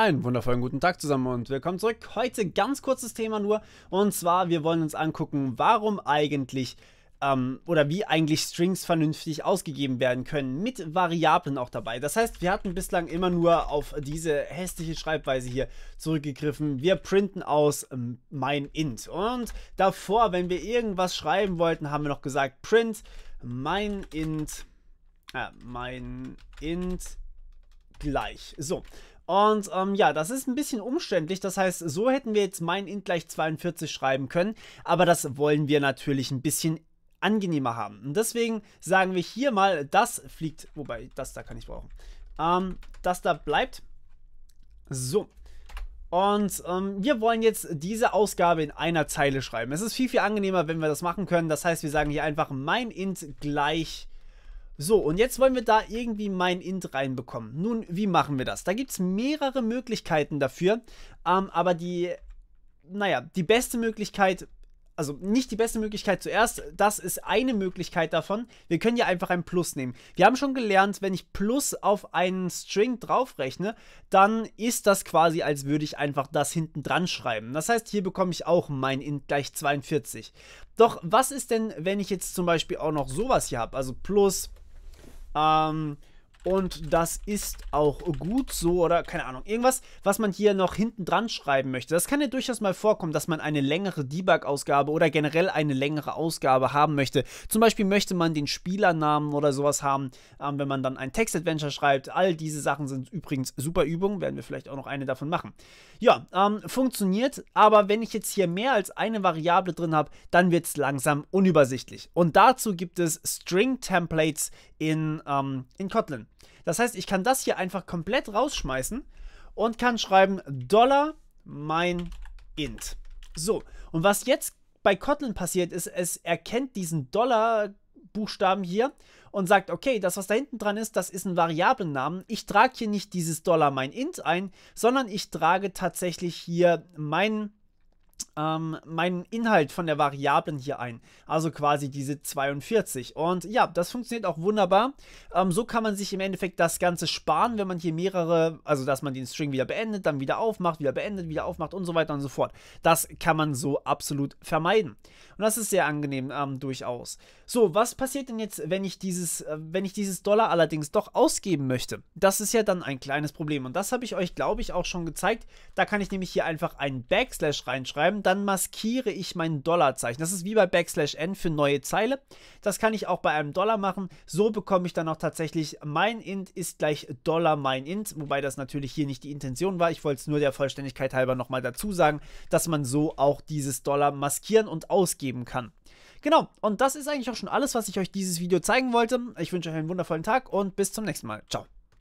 Einen wundervollen guten Tag zusammen und willkommen zurück. Heute ganz kurzes Thema nur und zwar wir wollen uns angucken, warum eigentlich ähm, oder wie eigentlich Strings vernünftig ausgegeben werden können mit Variablen auch dabei. Das heißt, wir hatten bislang immer nur auf diese hässliche Schreibweise hier zurückgegriffen. Wir printen aus ähm, mein int und davor, wenn wir irgendwas schreiben wollten, haben wir noch gesagt print mein int äh, mein int gleich. So, und ähm, ja, das ist ein bisschen umständlich. Das heißt, so hätten wir jetzt mein int gleich 42 schreiben können. Aber das wollen wir natürlich ein bisschen angenehmer haben. Und deswegen sagen wir hier mal, das fliegt. Wobei, das da kann ich brauchen. Ähm, das da bleibt. So. Und ähm, wir wollen jetzt diese Ausgabe in einer Zeile schreiben. Es ist viel, viel angenehmer, wenn wir das machen können. Das heißt, wir sagen hier einfach mein int gleich 42. So, und jetzt wollen wir da irgendwie mein Int reinbekommen. Nun, wie machen wir das? Da gibt es mehrere Möglichkeiten dafür, ähm, aber die, naja, die beste Möglichkeit, also nicht die beste Möglichkeit zuerst, das ist eine Möglichkeit davon. Wir können ja einfach ein Plus nehmen. Wir haben schon gelernt, wenn ich Plus auf einen String draufrechne, dann ist das quasi, als würde ich einfach das hinten dran schreiben. Das heißt, hier bekomme ich auch mein Int gleich 42. Doch was ist denn, wenn ich jetzt zum Beispiel auch noch sowas hier habe? Also Plus Um, Und das ist auch gut so oder keine Ahnung. Irgendwas, was man hier noch hinten dran schreiben möchte. Das kann ja durchaus mal vorkommen, dass man eine längere Debug-Ausgabe oder generell eine längere Ausgabe haben möchte. Zum Beispiel möchte man den Spielernamen oder sowas haben, ähm, wenn man dann ein Text-Adventure schreibt. All diese Sachen sind übrigens super Übungen, werden wir vielleicht auch noch eine davon machen. Ja, ähm, funktioniert, aber wenn ich jetzt hier mehr als eine Variable drin habe, dann wird es langsam unübersichtlich. Und dazu gibt es String-Templates in, ähm, in Kotlin. Das heißt, ich kann das hier einfach komplett rausschmeißen und kann schreiben Dollar mein int. So, und was jetzt bei Kotlin passiert ist, es erkennt diesen Dollar Buchstaben hier und sagt, okay, das, was da hinten dran ist, das ist ein Variablennamen. Ich trage hier nicht dieses Dollar mein int ein, sondern ich trage tatsächlich hier mein, ähm, meinen Inhalt von der Variablen hier ein, also quasi diese 42. Und ja, das funktioniert auch wunderbar. Ähm, so kann man sich im Endeffekt das Ganze sparen, wenn man hier mehrere, also dass man den String wieder beendet, dann wieder aufmacht, wieder beendet, wieder aufmacht und so weiter und so fort. Das kann man so absolut vermeiden. Und das ist sehr angenehm ähm, durchaus. So, was passiert denn jetzt, wenn ich dieses, äh, wenn ich dieses Dollar allerdings doch ausgeben möchte? Das ist ja dann ein kleines Problem. Und das habe ich euch, glaube ich, auch schon gezeigt. Da kann ich nämlich hier einfach einen Backslash reinschreiben dann maskiere ich mein Dollarzeichen. Das ist wie bei Backslash N für neue Zeile. Das kann ich auch bei einem Dollar machen. So bekomme ich dann auch tatsächlich mein int ist gleich Dollar mein int, wobei das natürlich hier nicht die Intention war. Ich wollte es nur der Vollständigkeit halber nochmal dazu sagen, dass man so auch dieses Dollar maskieren und ausgeben kann. Genau, und das ist eigentlich auch schon alles, was ich euch dieses Video zeigen wollte. Ich wünsche euch einen wundervollen Tag und bis zum nächsten Mal. Ciao.